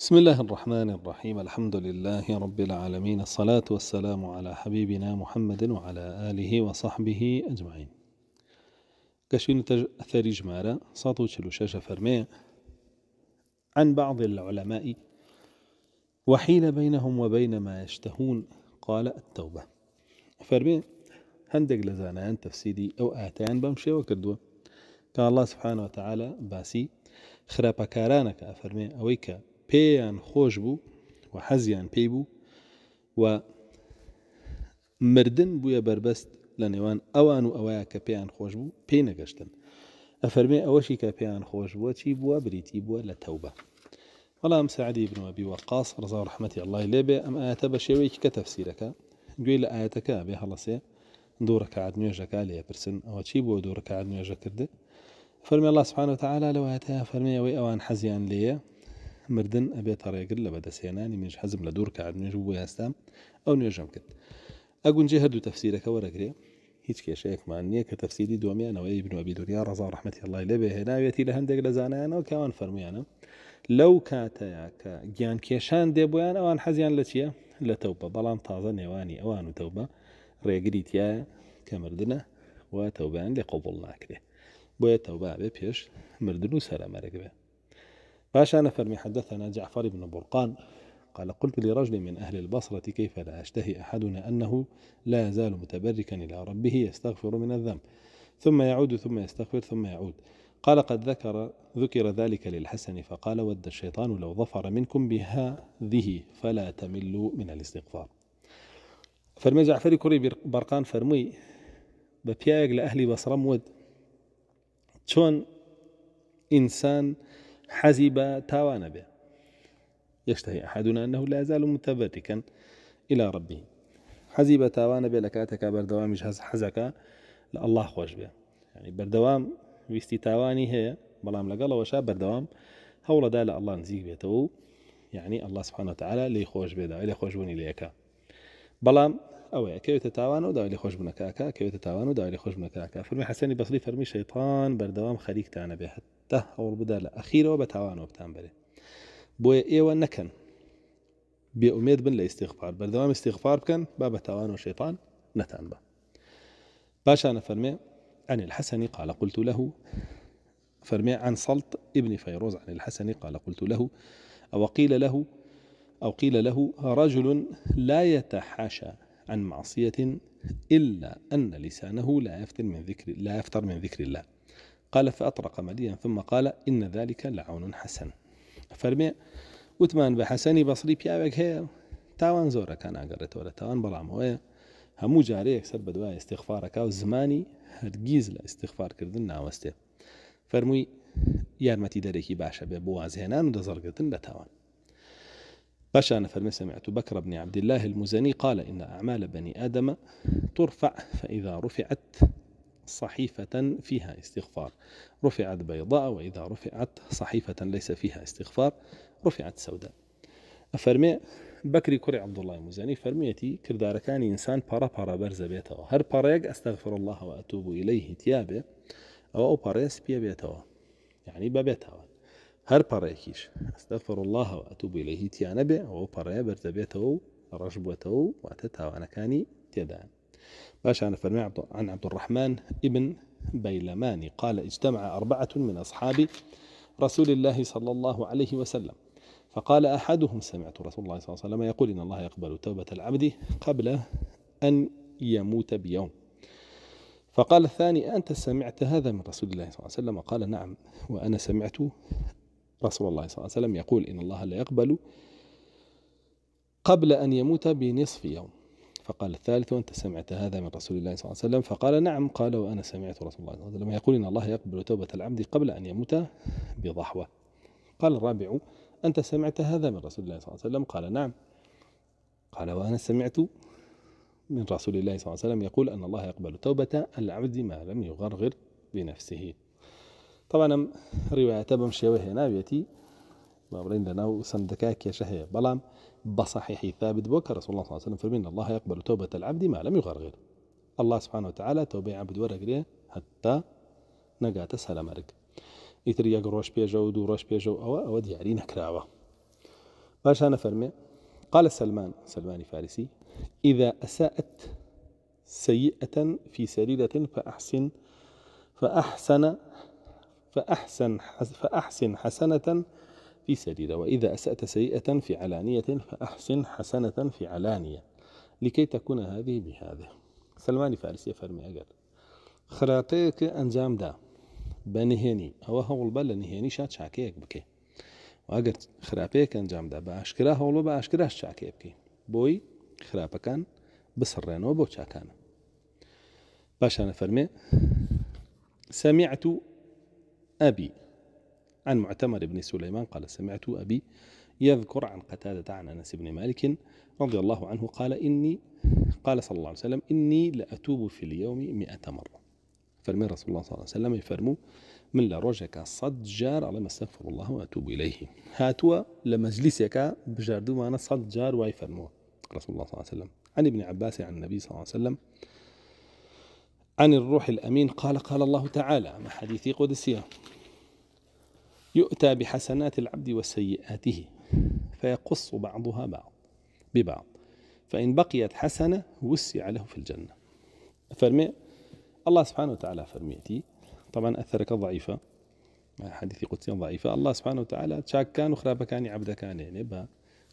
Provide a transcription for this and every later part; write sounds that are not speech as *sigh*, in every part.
بسم الله الرحمن الرحيم الحمد لله رب العالمين الصلاة والسلام على حبيبنا محمد وعلى آله وصحبه أجمعين كشين ثري جمارة ساتو شاشة فرمية عن بعض العلماء وحيل بينهم وبين ما يشتهون قال التوبة فرمية هندق لزانان تفسيدي أو آتان بمشي وكدوة كان الله سبحانه وتعالى باسي خرابكارانك أفرمي أويك پێیان خۆش بوو و حەزیان پێی بوو و مردن بووە بربەست لە نێوان ئەوان و ئەوەیە کە پێیان خۆش بوو پێی نەگەشتن ئەفەرمێ ئەوەشی کە پێیان خۆش بووە چی بووە بریتی بووە لە تەوبە وەڵام سعدی بنەوەبی وەقاس ڕزا ڕحمەتی ئەلای لێبێ ئەم ئاەتە بە شێوەیەکی کە تەفسیرەکە گوێی لە ئاەتەکە بێ هەڵەسێ دوو ڕکات نوێژەکە لێ پرسن ئەوە چی بۆ دوو ڕکات نوێژە کرد فەرمی الله سبحانه وتعالى لەواتەیە فەرمیەوەی ئەوان حەزیان لێە مردن ئەبێتە ڕێگر لە بەدەسێنانی مێژ حەزم لە دوور کار نوێژ بۆ هێستام ئەو نوێژم کرد ئەگونجێ هەردوو تەفسیرەکە وەرەگرێ هیچ کێشەیەکمان نییە کە تەفسیری دومیانەوەی بنوبی دوریا ڕزا ڕحمەتی لای لەبێ هێناوێتی لە هەندێک لە زانایانەوە کاوان فەرمویانە لەو کاتەیە کە گیان کێشان دێ بۆیان ئەوان حەزیان لە چییە لە تەوبە بەڵام تازە نێوانی ئەوان و تەوبە ڕێگری تایە کە مردنە و تەوبیان لێ قوبڵ ناکرێ بۆیە تەوبابێ پێش مردن و سەرەمەرەگوێ فاشا نفر حدثنا جعفر بن برقان قال قلت لرجل من أهل البصرة كيف لا أشتهي أحدنا أنه لا يزال متبركا إلى ربه يستغفر من الذنب ثم يعود ثم يستغفر ثم يعود قال قد ذكر ذكر ذلك للحسن فقال ود الشيطان لو ظفر منكم بهذه فلا تملوا من الاستغفار فرمي جعفر كري برقان فرمي ببيايق لأهل بصرة مود شون إنسان حزب تاوان به يشتهي أحدنا أنه لا يزال متبركا إلى ربه حزب تاوان به لكاتك بردوام جهز حزك الله خوش به يعني بردوام ويستي تاواني هي بلام لقال ویستی تاوانی هەیە بەڵام لەگەڵەوەشا بەردەوام هەوڵەدا لە ئەلان نزیک بێتەوە و یعنی يعني ئەله سبحانەتەعاالە لی خۆش بێدا لە خۆشببوونی لەکە بەڵام ئەوەیە کەوێتە تاوان و داوای خۆش بنەکەکە کەوێتە تاوان و داوای خۆش بنەکەکە فەرمی حسەنی بەخلی فەرمی شەیتان بەردەوام خەریکتانە بێ هەت تا هەوڵ بدا لە ئەخیرەوە بە تاوانەوەتان بێ بۆیە ئێوە نەکەن بێومێت بن لە ئیسیغفار بەردەوام استغفار بکەن با بە تاوان و شێپان نەتان بە باشانە فەرمێ عن الحسن قال قلت له فرمي عن صلت ابن فيروز عن الحسن قال قلت له أو قيل له أو قيل له رجل لا يتحاشى عن معصية إلا أن لسانه لا يفتر من ذكر لا يفتر من ذكر الله قال فأطرق مديا ثم قال إن ذلك لعون حسن فرمي وتمان بحسني بصري بەسری پیاوێک هەیە تاوان زورك أنا ئاگەڕێتەوە ولا تاوان بەڵامەوەە هەموو جارەیەک سەر بە استغفارك أو زماني زمانی هەرگیز لە استیخفارکردن ناوەستێ فەرمووی یارمەتی داريكي باشا بێ زينان وازهێنان و دەزڕگرتن لە تاوان أنا فرمي سمعت بكر بن عبد الله المزني قال إن أعمال بني آدم ترفع فإذا رفعت صحيفة فيها استغفار رفعت بيضاء وإذا رفعت صحيفة ليس فيها استغفار رفعت سوداء ئەفەرمێ بكري كري عبد الله مزاني فرميتي كردار كان إنسان بەرزە بێتەوە برز پارەیەک هر اللهەوە أستغفر الله وأتوب إليه تيابه أو أو پارەیە سپیە بێتەوە یعنی يعني بەبێتەوە هەر پەڕێکیش ئەستەفر اللهەوە ئەتوو بوو لە أو بێ برز پەڕەیە بەرزە واتتها وأنا كاني بووەتەوە باشا عن عبد الرحمن ابن بيلمان قال اجتمع أربعة من أصحاب رسول الله صلى الله عليه وسلم فقال أحدهم سمعت رسول الله صلى الله عليه وسلم يقول إن الله يقبل توبة العبد قبل أن يموت بيوم فقال الثاني أنت سمعت هذا من رسول الله صلى الله عليه وسلم قال نعم وأنا سمعت رسول الله صلى الله عليه وسلم يقول إن الله لا يقبل قبل أن يموت بنصف يوم فقال الثالث أنت سمعت هذا من رسول الله صلى الله عليه وسلم فقال نعم قال وأنا سمعت رسول الله صلى الله عليه وسلم يقول إن الله يقبل توبة العبد قبل أن يموت بضحوة قال الرابع أنت سمعت هذا من رسول الله صلى الله عليه وسلم قال نعم قال وأنا سمعت من رسول الله صلى الله عليه وسلم يقول أن الله يقبل توبة العبد ما لم يغرغر بنفسه طبعا رواية بمشي وهي نابيتي ما برين لنا وسندكاك يا شهية بلام بصحيح ثابت بوكر رسول الله صلى الله عليه وسلم فمن الله يقبل توبة العبد ما لم يغرغر الله سبحانه وتعالى توبة عبد ورقري حتى نقات سلام رك ئیتر یەک ڕۆژ پێشە و دوو ڕۆژ پێشە و نكراوة باش أنا فرمي قال سلمان سلماني فارسي إذا أساءت سيئة في سريرة فأحسن فأحسن فأحسن فأحسن حسنة في سريرة وإذا أسأت سيئة في علانية فأحسن حسنة في علانية لكي تكون هذه بهذه سلماني فارسي فرمي خراپەیەکە ئەنجامدا بە نهێنی ئەوە هەوڵ بە لە نهێنیشا چاکەیەک بکەی ئەگەر خراپەیەک ئەنجامدا بە ئاشکرا هەوڵە بە ئاشکراش چاکێ بکەین بوي خراپەکان بسڕێنەوە وبو شاكان باش أنا فرمي سمعت أبي عن معتمر بن سليمان قال سمعت أبي يذكر عن قتادة عن أنس بن مالك رضي الله عنه قال إني قال صلى الله عليه وسلم إني لأتوب في اليوم مئة مرة فرمي رسول الله صلى الله عليه وسلم يفرمو من لا رجك صد جار على ما استغفر الله وأتوب إليه هاتوا لمجلسك بجاردو أنا صد جار ويفرمو رسول الله صلى الله عليه وسلم عن ابن عباس عن النبي صلى الله عليه وسلم عن الروح الأمين قال قال الله تعالى ما حديث قدسية يؤتى بحسنات العبد وسيئاته فيقص بعضها بعض ببعض فإن بقيت حسنة وسع له في الجنة فرمي الله سبحانه وتعالى فرميتي طبعا أثرك ضعيفة حديث قدسي ضعيفة الله سبحانه وتعالى كان وخرابكان كان يعني بها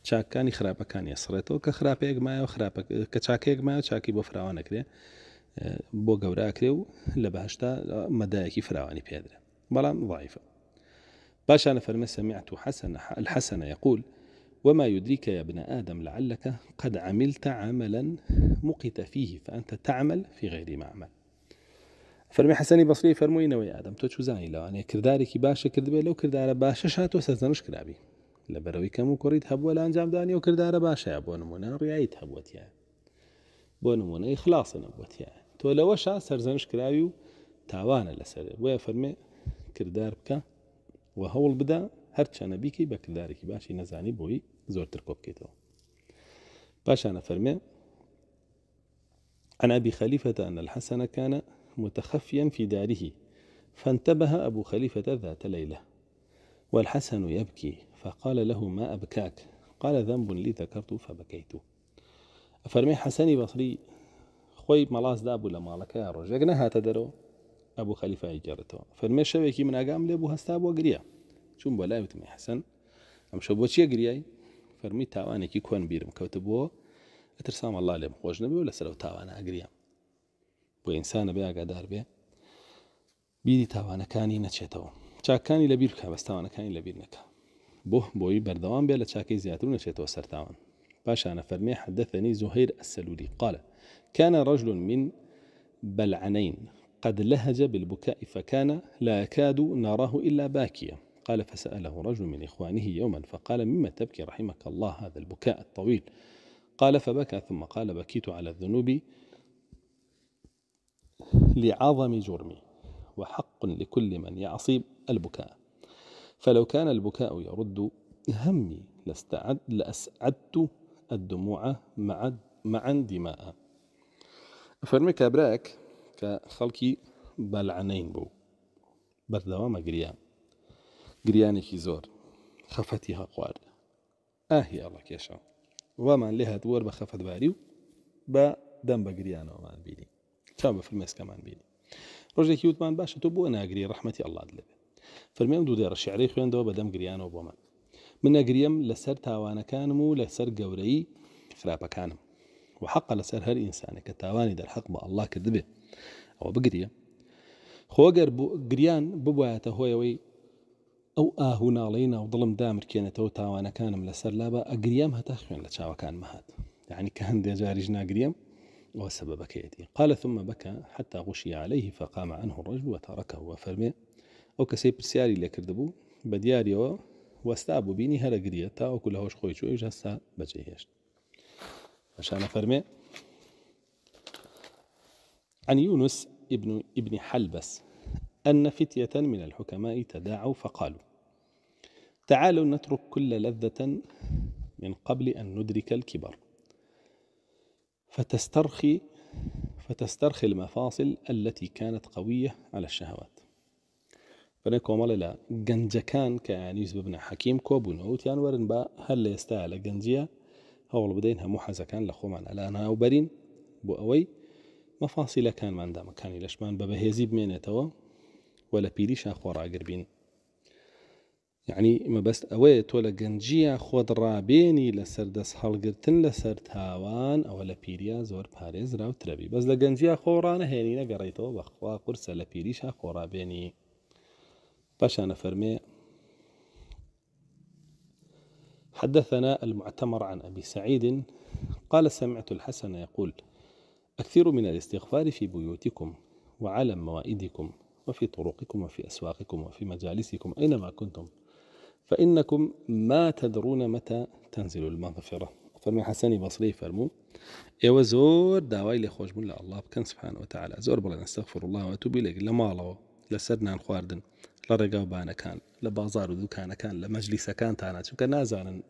چاکانی خراپەکانی كان کە خراپەیەک مایەوە ما چاکەیەک مایە ما وشاكي فراوانەکرێ بۆ گەوراکرێ و لە بەهشتا مدايكي فرعوني بيدري بلام ضعيفه باشا نفر ما سمعت حسن الحسن يقول وما يدريك يا ابن آدم لعلك قد عملت عملا مقت فيه فأنت تعمل في غير ما عمل فەرمی حەسەنی بەسری فەرموویینەوەی ئادەم تۆ چوزانی لو أنا باشە کردبێت لەو کردارە باشەش هاتۆ سەرزەنش کرابی لە بەرەوەی کەم و کوڕیت هەبووە لە ئەنجامدانی وكردار باشا يا بۆ نمونە ڕایت هەبووەتە بۆ إخلاص نبوت نەبووەتە تو لو شا کراوی و تاوانە لسر ويا فرمي كردار بكا و هەوڵ بدا هەرچەنە بك بە کردارێکی باشی نەزانی بۆی زۆرتر کۆ بکەیتەوە باشانە فەرمێ عن أبي خليفة أن الحسن كان متخفيا في داره فانتبه أبو خليفة ذات ليلة والحسن يبكي فقال له ما أبكاك قال ذنب لي ذكرت فبكيت أفرمي حسني بصري خوي ملاس دابو لما لك يا رجل هات درو ئەبوو خەلیفای گێڕێتەوە فەرمێ شەوێکی مناگام لێ بوو هەستا بۆ گریا چوون بە لایوتمی حەسەن ئەمشە بۆ چیە گریایی فرمي تاواني كي كون بيرم بۆ اترسام الله لي نبي ولا سلو لێم خۆش نەبێ و لەسەر و تاوانە بيدي تاوانا كاني بێ چا كاني لبير كا بس تاوانا كاني لبير نكا بو نەکە بۆ بۆی بەردەوام چاكي زياتو چاکەی سر تاوان باش انا فرمي حدثني زهير السلولي قال كان رجل من بلعنين قد لهج بالبكاء فكان لا يكاد نراه إلا باكيا قال فسأله رجل من إخوانه يوما فقال مما تبكي رحمك الله هذا البكاء الطويل قال فبكى ثم قال بكيت على الذنوب لعظم جرمي وحق لكل من يعصي البكاء فلو كان البكاء يرد همي لاستعد لأسعدت الدموع مع معا دماء فرمي كابراك کە خەڵکی بەلعەنین بوو بەردەوامە گریا گریانێکی زۆر خەفەتی هەقوارد ئاهی ئەڵە کێشە وامان لێ هاتووەەر بە خەفەتباری و بە دەم بە گریانەوەمان بینی چا بە فرمێسکەمان بینی ڕۆژێکی وتمان باشە تۆ بۆ ناگری ڕحمەتی ئەلات لەبێت فەرمێم دوو دێ ڕشیعری خوێندەوە بەدەم گریانەوە بۆ من من نەگریم لەسەر تاوانەکانم و لەسەر گەورەی خراپەکانم وحق على سر هر انسان كتاواني در حق لەسەر هەر ئینسانە کە تاوانی دەرحەق بە ئەللا کردبێ ئەوە بگریە خۆگەر گریان ببایەتە هۆیەوەی ئەو ئاهو ناڵی ناو دڵم دامرکێنێتەوە تاوانەکانم لەسەر لابە ئەگریام هەتا خوێن لە چاوەکان مەهات یعنی کە هەندێ جاریش ناگریم ئەوە سببەکەیەتی قال ثم بكى حتى غشي عليه فقام عنه الرجل وتركه وفرمێ او كسي برسياري اللي بە بدياري و واستعبوا بيني هەرەگریە تاوەکو لە هۆش خۆی چۆی ژەستا مشان أفرمي عن يونس ابن ابن حلبس أن فتية من الحكماء تداعوا فقالوا تعالوا نترك كل لذة من قبل أن ندرك الكبر فتسترخي فتسترخي المفاصل التي كانت قوية على الشهوات فنكو مالي جنجكان يوسف بن حكيم كوبون أوتيان ورن با هل يستاهل جنجيا هەوڵ بدەین هەموو حەزەکان لە خۆمان ئەلا ناوبەرین بۆ ئەوەی مەفاسیلەکانمان دامەکانی لەشمان بە بەهێزی بمێنێتەوە و لە پیری شاخۆڕاگر بین یعنی مەبەست ئەوەیە تۆ لە گەنجیە خۆت ڕابێنی لە سەردەست هەڵگرتن لە سەر تاوان ئەوە لە پیریا زۆر پارێزراوترەبی بەس لە گەنجیا خۆڕانە هێنینە گەڕێتەوە بەخوا قرسە لە پیریشا خۆڕابێنی پاشانە فەرمێ حدثنا المعتمر عن أبي سعيد قال سمعت الحسن يقول أكثر من الاستغفار في بيوتكم وعلى موائدكم وفي طرقكم وفي أسواقكم وفي مجالسكم أينما كنتم فإنكم ما تدرون متى تنزل المغفرة فرمي حسن بصري فرمو ايوا زور داوای لێ خۆش بوون لە ئەله بکەن سبحان الله زۆر إليك ئەستەغفر الله وتوبی الخواردن كان لبازار كان لمجلس كان بازار شو كان لە مەجلیسەکانتانە مغفرة نازانن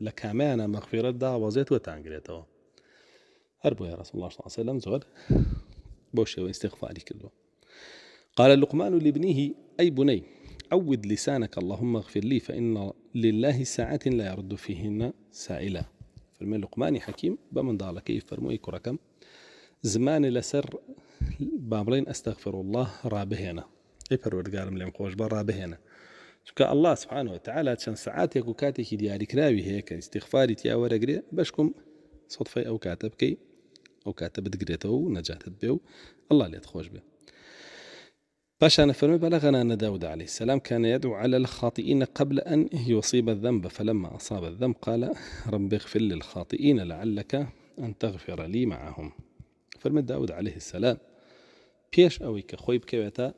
وزيت کامیانە مەخفیرەت يا رسول الله صلى الله عليه وسلم زود شێوە استیخفاری کردووە قال لقمان لابنه أي بني عود لسانك اللهم اغفر لي فإن لله ساعة لا يرد فيهن سائلة فرمي لقمان حكيم بمن دالك فرموي كركم زمان لسر بابلين أستغفر الله رابهنا ای پەروەردگارم لێم خۆش بە ڕابهێنە چکە ئەله سبحانەوە تعالا چەند سعاتێک و کاتێکی دیاریکراوی هەیە کە استیخفاری تیاوەرەگرێ بەشکم سفی ئەو صدفة او كاتب كي او كاتب نەجاتت بێ و الله تخوش به باش انا فرمي بلغنا أن داود عليه السلام كان يدعو على الخاطئين قبل أن يصيب الذنب فلما أصاب الذنب قال رب اغفر للخاطئين لعلك أن تغفر لي معهم فرمي داود عليه السلام بيش أوي كخوي بكويتا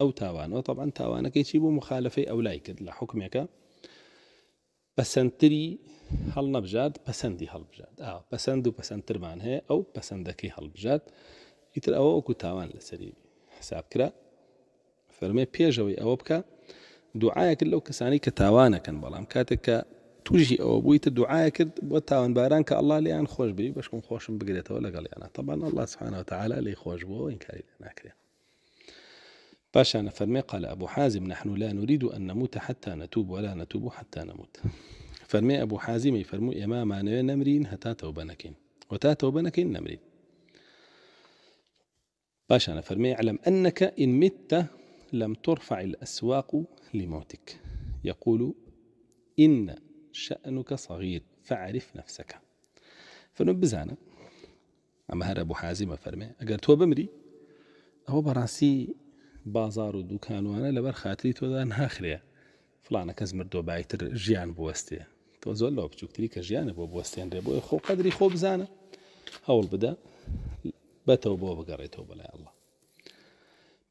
او تاوان طبعا تاوان چی بوو مخالفەی ئەو لای کرد لە حکمێکە پەسەندتری هەڵ نەبژات پەسەندی هەڵبژات ئا پەسەند و هي أو ئەو هل بجاد إتر أو أوكو تاوان لەسەری حسابکرا فەرمێ پێشەوەی ئەوە بکە دوعاە کرد لەو کەسانی توجي تاوانەکەن بەڵام کاتێک کە توژی ئەوە بوویتە دوعاە کرد بۆ تاوانباران کە ئەلله لیان خۆش بی بەشکم خۆشم بگرێتەوە لەگەڵیانە تەبان ئەله سبحانەوە تعالا لی خۆش بوو ئینکاری ناکرێت باشا نفرمي قال أبو حازم نحن لا نريد أن نموت حتى نتوب ولا نتوب حتى نموت فرمي أبو حازم يفرمو إما ما نمرين هتا توبنكين وتا توبنكين نمرين باشا نفرمي اعلم أنك إن مت لم ترفع الأسواق لموتك يقول إن شأنك صغير فاعرف نفسك فنبزانا أما هذا أبو حازم فرمي أقر تو بمري أو براسي بازار و دوکانوانە لەبەر خاتری تۆدا ناخرێ فلانە کەس مردۆ بایتر ژیان بوەستێ تۆ زۆر لەو بچووکتری کە ژیانە بۆ بوەستێنرێ بۆی خۆ قەدری خۆ بزانە هەوڵ بدە بەتەوە بۆ بگەڕێتەوە بەلای الله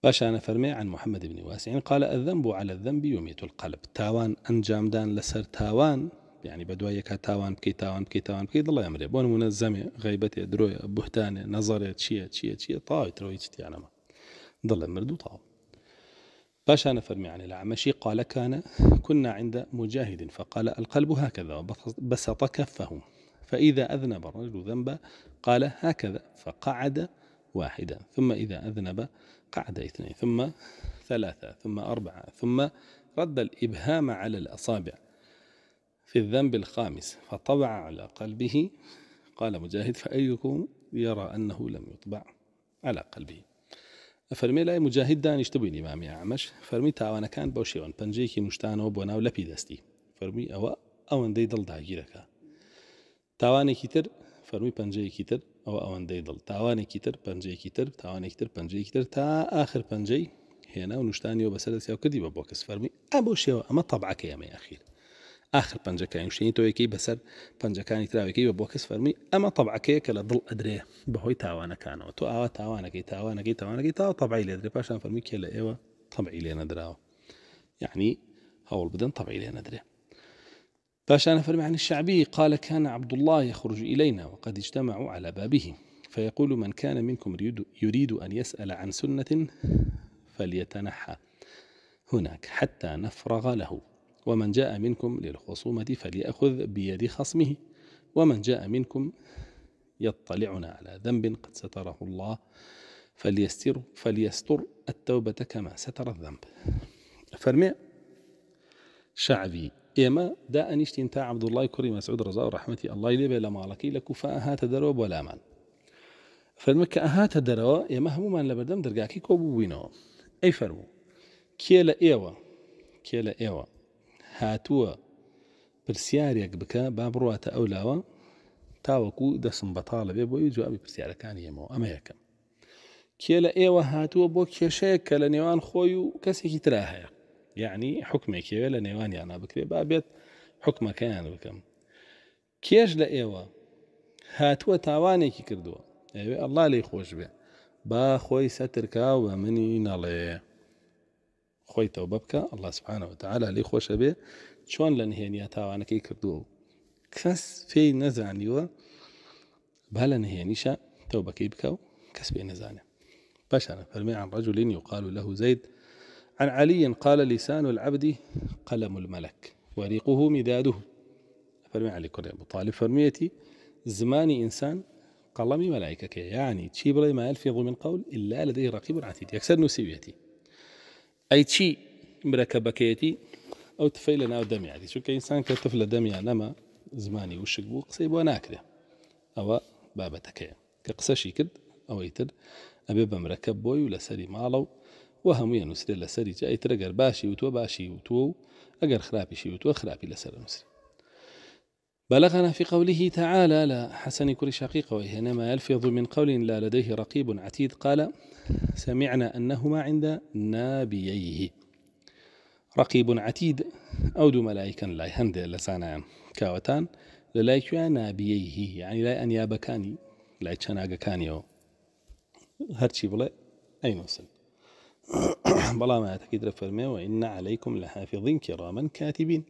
باشانە فەرمێ عن محمد بن واسع قال الذنب على الذنب يميت القلب تاوان ئەنجامدان لەسەر تاوان یعنی بە دوای تاوان بکەیت تاوان بکەیت تاوان بکەیت دڵی ئەمرێ بۆ نمونە زەمێ غیبەتێ درۆیە بهتانێ نەزارێت چییە چییە چییە تاوی ترەوەی ظل المردود طبعا باشا نفر يعني العمشي قال كان كنا عند مجاهد فقال القلب هكذا وبسط كفه فإذا أذنب الرجل ذنبا قال هكذا فقعد واحدا ثم إذا أذنب قعد اثنين ثم ثلاثة ثم أربعة ثم رد الإبهام على الأصابع في الذنب الخامس فطبع على قلبه قال مجاهد فأيكم يرى أنه لم يطبع على قلبه فەرمی لای مجاهید دانیشت بووین ئمامی ئامەش فەرمی تاوانەکان بۆ شێوان پنجەیەکی مشتانەوە بۆ ناو لەپی دەستی فەرمی ئەوە ئەوەندەی دڵ داگیرەکە تاوانێکی تر فەرمی پنجەیەکی تر ئەوە ئەوەندەی دڵ تاوانێکی تر پنجەیەکی تر تاوانێکی تر پنجەیەکی تر تا آخر پنجەی هێنا و نوشتانیەوە بەسەر دەسیاو کردی بە بۆ کەس فەرمی ئە بۆ شێوە ئەمە تەبعەکە ئەمە ئەخیر آخر بسر پنجەکانی شوێنی تۆیەکەی بەسەر پنجەکانی تراوێکی بە بۆ کەس فەرمی ئەمە تەبعکەیە کە لە تو ئەدرێ تاوانا تاوانەکانەوە تۆ ئاوا تاوانەکەی تاوانەکەی تاوانەکەی تاوا تەبعی فرمي پاشان فەرمی کێ لە أنا دراو يعني نەدراوە یعنی هەوڵ بدەن أنا دري باشا فاشان فرمى عن الشعبي قال كان عبد الله يخرج إلينا وقد اجتمعوا على بابه فيقول من كان منكم يريد أن يسأل عن سنة فليتنحى هناك حتى نفرغ له ومن جاء منكم للخصومة فليأخذ بيد خصمه ومن جاء منكم يطلعنا على ذنب قد ستره الله فليستر فليستر التوبة كما ستر الذنب فرمي شعبي إما دا أنيشتين انتا عبد الله كريم مسعود رضا ورحمة الله لبي لما لكي لكفاء هات دروا ولا مال فرمك هات دروا إما هموما لبدم درقاكي كوبو بينو أي فرمو كيلا إيوا كيلا إيوا هاتووە پرسیارێک بکە با بڕاتە ئەو لاوە تاوەکو دەسم بەتاڵە بێ بۆی جوابی پرسیارەکانی ئێمەوە ئەمە یەکەم کێ لە ئێوە هاتووە بۆ کێشەیە کە لە نێوان خۆی و کەسێکی ترا هەیە یعنی حکمێکێوێ لە نێوانیانە بکرێ با بێت حکمەکەیان بکەم کێش لە ئێوە هاتووە تاوانێکی کردووە ئەوێ ئەللا لی خۆش بێ با خۆی سەترکا و بە منی نەڵێ خۆی تەوبە بکە الله سبحانەوە تعالا لی خۆشە بێ چۆن لە نهێنیە تاوانەکەی کردووە کەس پێی نەزانیوە با لە نهێنیشە تەوبەکەی بکە و کەس نزاني نەزانێ باشانە فرمي عن رجل يقال له زيد عن علي قال لسان العبد قلم الملك وريقه مداده فرمي علي كريم أبو طالب فرميتي زماني إنسان قلمي ملائكة يعني تشيبري ما يلفظ من قول إلا لديه رقيب عتيد يكسر نسيبيتي اي چی يعني يعني. مركب بەکەیەتی او تفەی لە ناو دەمیانی شو ئینسان کە تف لە دەمیانەما زمانی وشک بوو قسەی بۆ أو ئەوە بابەتەکەیە كقصشي كد او ايتر ابي بمركب بوي ولا سري مالو وهم ماڵە يعني لا وە هەموویە نووسێت باشي وتو باشي وتو وتوە خرابي شي وتو خرابي لا وتوە خراپی بلغنا في قوله تعالى لا حسن كل شقيق وهي ما يلفظ من قول لا لديه رقيب عتيد قال سمعنا أنهما عند نابييه رقيب عتيد أو دو ملائكة لا هند لسانا كاوتان للايكوا نابييه يعني لا أن يابكاني لا يتشان كانيو هرشي بلا أي نوصل *coughs* بلا ما تكيد رفرمي وإن عليكم لحافظين كراما كاتبين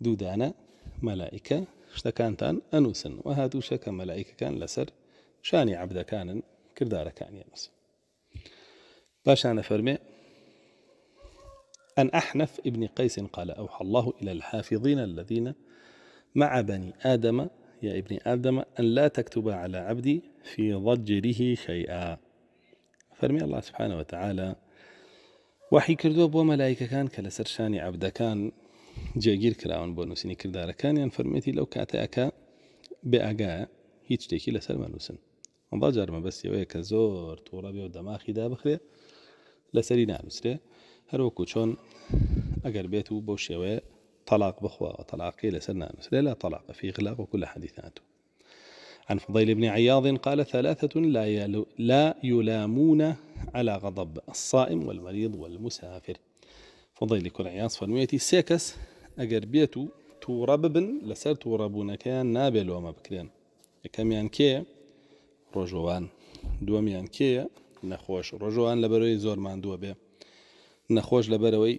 دودانا ملائكة شتكانتان أنوسن وهاتوشك ملائكة كان لسر شاني عبدا كان كردار كان يا باش انا فرمي أن أحنف ابن قيس قال أوحى الله إلى الحافظين الذين مع بني آدم يا ابن آدم أن لا تكتب على عبدي في ضجره شيئا فرمي الله سبحانه وتعالى وحي كردو بو ملائكة كان كلا سرشاني عبد كان جاگیر کراون یان فرمیتی لو کاتا اکا کاتەکە اگا هیچ دکی لەسەر مەنووسن ئەمدا جارمە بەستەوەیە کە زۆر تووڕە بێ و دا بخرێت لەسەری نانووسرێ هەروەکو چۆن ئەگەر بێت و بۆ شێوەیە طلاق بخواوە تلاقي لسر نانوس لا طلاق في إغلاق وكل حدیثاتو عن فضيل بن عياض قال ثلاثة لا, لا يلامون على غضب الصائم والمريض والمسافر فضيل كل عياض فنويتي سيكس أجر بيتو تورببن لسر توربون كان نابل وما بكرين كم يعني كي رجوان دوم يعني كي نەخۆش ڕۆژوان لەبەرەوەی زۆر مادووە بێ نەخۆش لەبەرەوەی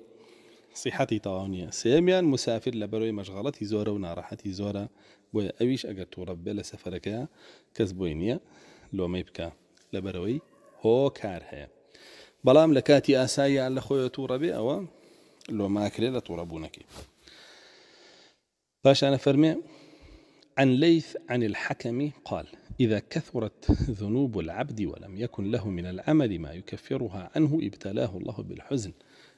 سیحەتی تەواو نییە سێمیان مسافر لە بەرەوەی مەشغڵەتی زۆرە و ناڕەحەتی زۆرە بۆیە ئەویش ئەگەر تووڕە بێ لە سەفەرەکەە کەس بۆی نییە لۆمەی بکە لە بەرەوەی هۆ کار هەیە بەڵام لە کاتی ئاساییان لە خۆی تووڕە بێ ئەوە لۆماکرێت لە تووڕەبوونەکەی باشانە فەرمێ عن ليث عن الحكم قال إذا كثرت ذنوب العبد ولم يكن له من العمل ما يكفرها عنه ابتلاه الله بالحزن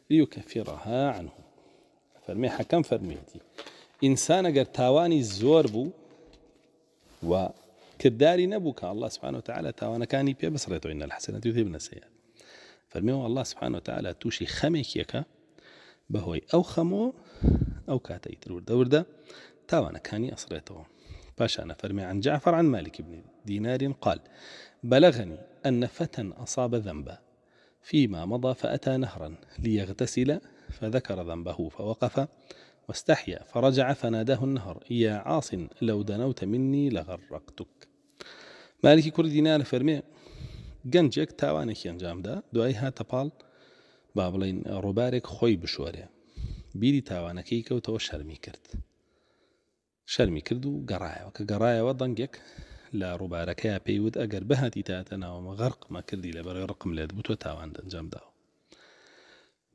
ليكفرها عنه فرمي حكم فرميتي انسان اگر تاواني الزور بو و كداري نبوك الله سبحانه وتعالى تاوانەکانی پێ بسڕێتەوە إن الحسنات يذهبنا السيئات فرمي الله سبحانه وتعالى تووشی خەمێکیەکە بەهۆی ئەو خەمەوە ئەو کاتە وردة تاوانا كاني ئەسڕێتەوە باشا نفر من عن جعفر عن مالك بن دينار قال بلغني أن فتى أصاب ذنبا فيما مضى فأتى نهرا ليغتسل فذكر ذنبه فوقف واستحيا فرجع فناداه النهر يا عاص لو دنوت مني لغرقتك مالك كل دينار فرمي گەنجێک تاوانێکیان جامدا دوای هاتە پاڵ با بڵین ڕووبارێک خۆی بشوەرێ بیری تاوانەکەی کەوتەوە شەرمی شەرمی کرد و گەڕایەوە لا ربع دەنگێک لە ڕووبارەکەی پێیوت ئەگەر تاتنا تاتە ناوەمە غەرقمە کردی رقم بەرەی ڕقم لێت بووە تاوان دەنجامداوە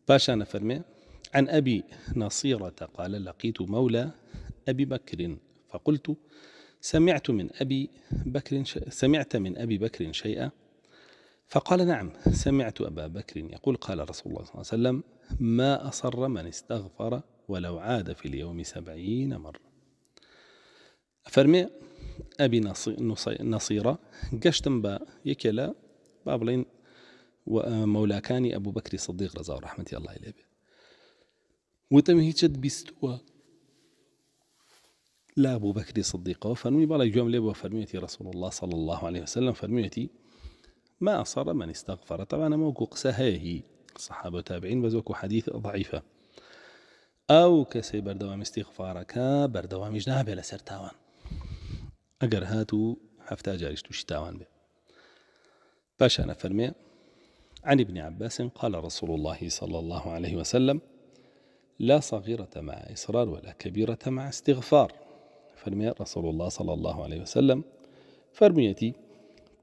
باشانە فەرمێ عن أبي نصيرة قال لقيت مولى أبي بكر فقلت سمعت من أبي بكر سمعت من أبي بكر شيئا فقال نعم سمعت أبا بكر يقول قال رسول الله صلى الله عليه وسلم ما أصر من استغفر ولو عاد في اليوم سبعين مرة فرمي ابي نەسیرە گەشتم بە یەکێ لە با بڵین ابو بكر الصديق سەدیق ڕزا الله عليه ئەلای وتم هیچت بیستوە لا أبو بكر الصديق فرمي بلا يوم لي فرميتي رسول الله صلى الله عليه وسلم فرميتي ما أصر من استغفر طبعا موكو قساهي صحابة تابعين بزوكو حديث ضعيفة أو كسي بردوام استغفارك بردوام جنابه لسرتاوان اگر هاتو و هەفتا جاریش تووشی تاوان بێ باشانە عن ابن عباس قال رسول الله صلى الله عليه وسلم لا صغيرة مع إصرار ولا كبيرة مع استغفار فرمي رسول الله صلى الله عليه وسلم فرميتي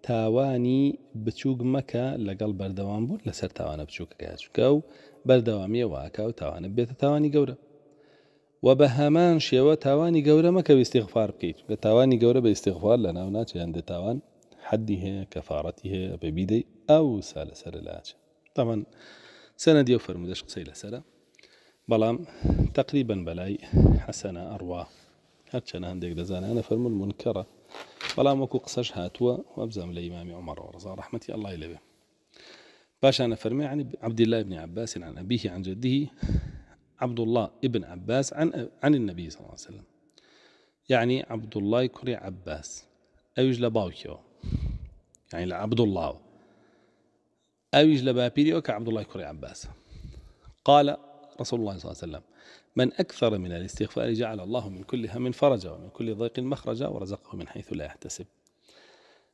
تاواني بتشوق مكا لقل بردوان بول لسر تاوانە بچووکەکە چکە و بەردەوامیە واکە بيت تاواني قورا و همان شیوا توانی گوره ما که استغفار بکەیت به توانی گوره به استغفار لنا و ناچیان دە توان حدی هەیە کەفاڕەتی هەیە بە بیدەی ئەو سا لەسەر لاچە تامان سەنە دیێ فرەرمودەش قسەی لەسرە بەڵام تقریبن بەلای حەسەنە ئەڕوا هەرچەند هەندێک دەزانانە فەرمون منکەڕە بەڵام وەکو قسەش هاتووە وەبزەم لە ئیمامی عمەڕەوە ڕزا ڕحمەتی ئەلای لەبێ باشانە فەرمی عنی عبد الله بن عباس عن أبيه عن جده عبد الله ابن عباس عن عن النبي صلى الله عليه وسلم يعني عبد الله كري عباس اويج لباوكيو يعني لعبد الله اويج لبابيريو كعبد الله كري عباس قال رسول الله صلى الله عليه وسلم من أكثر من الاستغفار جعل الله من كل هم فرجا ومن كل ضيق مخرجا ورزقه من حيث لا يحتسب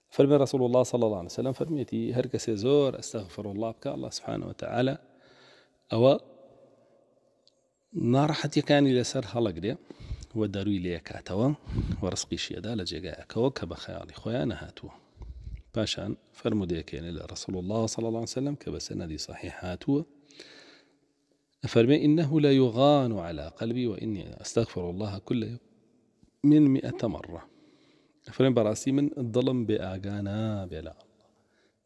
فرمي رسول الله صلى الله عليه وسلم فرميتي هركس زور استغفر الله بك الله سبحانه وتعالى أو ناڕەحەتیەکانی لەسەر هەڵەگرێ وە دەروی لەیە کاتەوە وەڕسقی شیەدا لە جێگایەکەوە کە بە خەیاڵی هاتو نەهاتووە پاشان فەرمودەیەکێنێ لە رسول الله صلى الله عليه وسلم که بە سەنەدی صحیح هاتو فەرمێ إنه لا يغان على قلبي وإني أستغفر الله كل يوم من مئة مرة فەرێن براسي من الظلم بأغانا بلا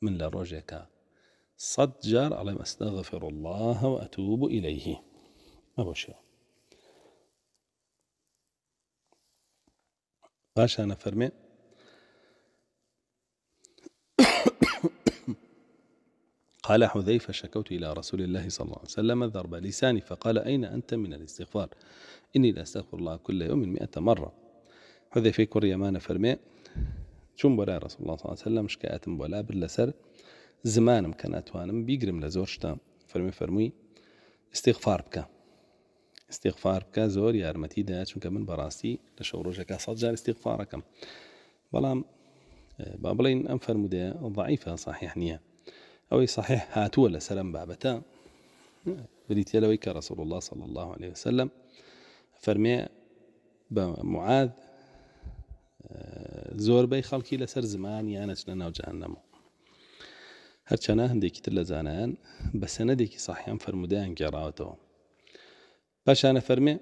من لە صد جار ئەڵێم أستغفر الله وأتوب إليه مباشرة باشا أنا فرمي *coughs* قال حذيفة شكوت إلى رسول الله صلى الله عليه وسلم ضرب لساني فقال أين أنت من الاستغفار إني لا أستغفر الله كل يوم مئة مرة حذيفة كوريا ما فرمي چون بۆ رسول الله صلى الله عليه وسلم شكايات بر بلا زمانم زمان ناتوانم بیگرم لە زۆر فرمي فرمي استغفار استیغفار استغفار بکە يا رمتي دا چونکە من براسي لشوروجا شەو ڕۆژەکە استغفاركم استغفارەکەم بابلين اه، با بڵین ضعيفه صحيح نيه او صحيح ئەوەی ولا سلام لە سەرم بابەتە رسول الله صلى الله عليه وسلم فەرمێ زور بي زۆربەی لسر زمان يا نتشنا وجهنم نەمە هەرچەنە هەندێکی زانان بس انا ديكي صحيح ساحیان فرەرمودیان گێڕاوەتەوە باش انا فرمي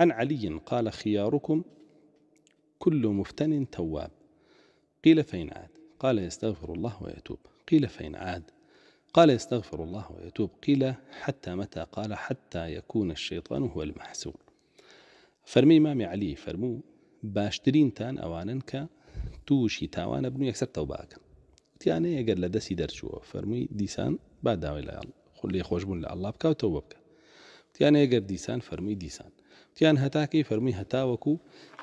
عن علي قال خياركم كل مفتن تواب قيل فإن عاد قال يستغفر الله ويتوب قيل فإن عاد قال يستغفر الله ويتوب قيل حتى متى قال حتى يكون الشيطان هو المحسور فرمي مامي علي فرمو باشترين تان أوانا ك توشي تاوان ابن يكسر توباك تيانا يقر لدسي درشوه فرمي ديسان بعد داوي لأ خلي خوش بون الله بكا وتوبك تیان ديسان فرمي ديسان تيان تیان هەتاکەی فەرمی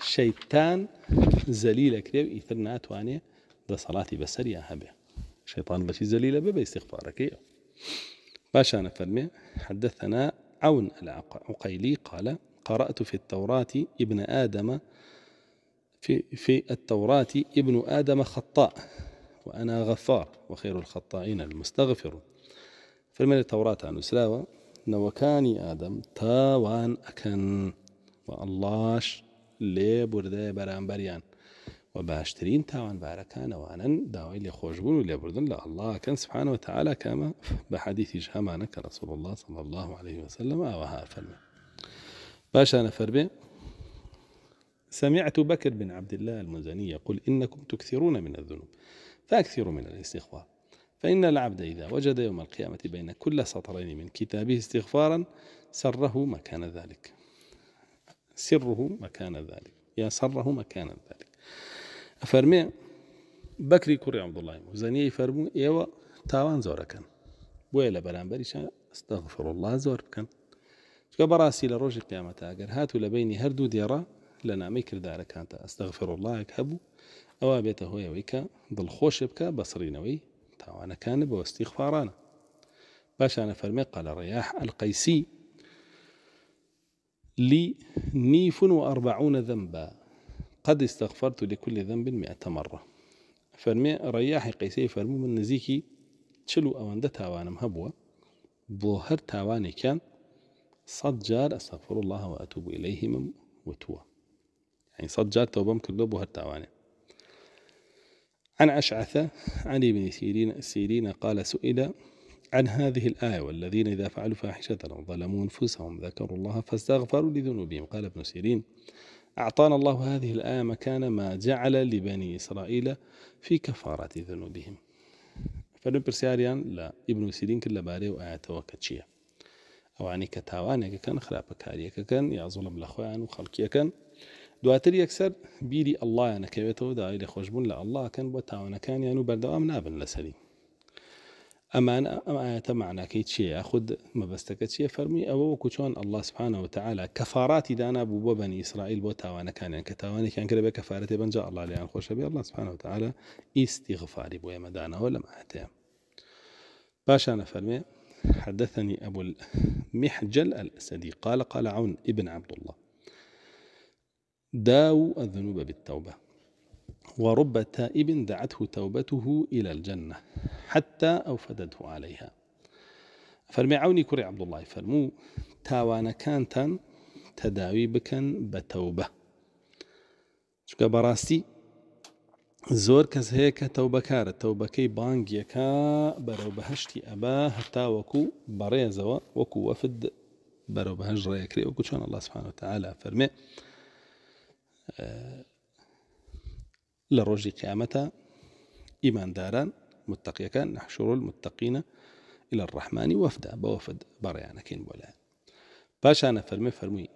شيطان زليل زەلی لە کرێو ئیتر صلاتي بسر بەسەریا هەبێ شيطان بەچی زەلی لە بێ بە استیخفارەکەیە باشان فرمي حدثنا عون العقيلي قال قرأت في التوراة ابن آدم في, في التوراة ابن آدم خطاء وأنا غفار وخير الخطائين المستغفر فرمي التوراة عن سلاوة نوكاني آدم تاوان ئەکەن و ئەللاش لێ بران بريان و باشترین تاوانبارەکانەوانن داوای لێخۆشببوون و لێبوردن لە الله كان سبحانه تعالا کامە بە حەدیتیش هەمانە کە رسول الله صلى الله عليه وسلم ئاوەها باش انا فربي سمعت بكر بن عبد الله المزني يقول إنكم تكثرون من الذنوب فأكثروا من الاستغفار فإن العبد إذا وجد يوم القيامة بين كل سطرين من كتابه استغفارا سره مكان ذلك سره مكان ذلك يا سره مكان ذلك أفرمي بكري كري عبد الله وزني يفرمو إيوا تاوان زورا كان ويلا بريشا استغفر الله زور كان چکە بەڕاستی لە ڕۆژی قیامەتە ئەگەر هاتو لە بینی هەردوو دێڕە لە نامی کردارەکانتە ئەستەغفر وڵایەك هەبوو ئەوە ضل هۆیەوەی کە دڵخۆشە فتحة وأنا كان واستغفارانا باش أنا فرمي قال رياح القيسي لي نيف وأربعون ذنبا قد استغفرت لكل ذنب مئة مرة فرمي رياح قيسي فرمو من نزيكي چلو ئەوەندە تاوانم هەبووە بوهر تاواني كان صد جار استغفر الله واتوب اليه من وتوا يعني صد جار تەوبەم کردو بۆ هەر عن أشعث عن ابن سيرين, سيرين قال سئل عن هذه الآية والذين إذا فعلوا فاحشة أو ظلموا أنفسهم ذكروا الله فاستغفروا لذنوبهم قال ابن سيرين أعطانا الله هذه الآية مكان ما جعل لبني إسرائيل في كفارة ذنوبهم فلن لا ابن سيرين كلا باري وآية وكتشيه أواني كتاواني كان خرابة كارية كان يا ظلم الأخوان وخلقية كان دواتر يكسر یەکسەر بیری ئەلهە نەکەوێتەوە داوای لە خۆشببوون لە ئەلهکەن بۆ تاوانەکانیان و بەردەوام نابن لەسەری ئەمان ئەم معنا كي تشي خود ما بستك تشي ئەوە أو چۆن الله سبحانه وتعالى کەفاراتی دانا بوو بۆ كان ئیسرائیل بۆ تاوانەکانیان کە تاوانێکیان کرد الله کەفاەتێ يعني خوش بي الله سبحانه وتعالى استغفاري تعالا ئیستی مدانا ولا ما اتيا باش أنا فرمي حدثني أبو المحجل الأسدي قال قال عون ابن عبد الله داو الذنوب بالتوبة ورب تائب دعته توبته إلى الجنة حتى أوفدته عليها عبد الله فەرمێعونی کوڕی عبدوڵای فەرموو تاوانەکانتان تەداوی بکەن بە تەوبە چکە بەڕاستی زۆر کەس هەیە کە تەوبەکارە تەوبەکەی بانگیەکە بەرەو بەهشتی ئەبا هەتا وەکو بەڕێزەوە وەکو وەفد بەرەو بەهش ڕێکرێ وەکو چۆن لەسپانەتەعالا فرمي آه، لە قيامة إيمان ئیمانداران متتەقیەکان نحشر المتقين إلى الرحمن وفدا بوفد بريانا كين بولا أنا فرمي فرمي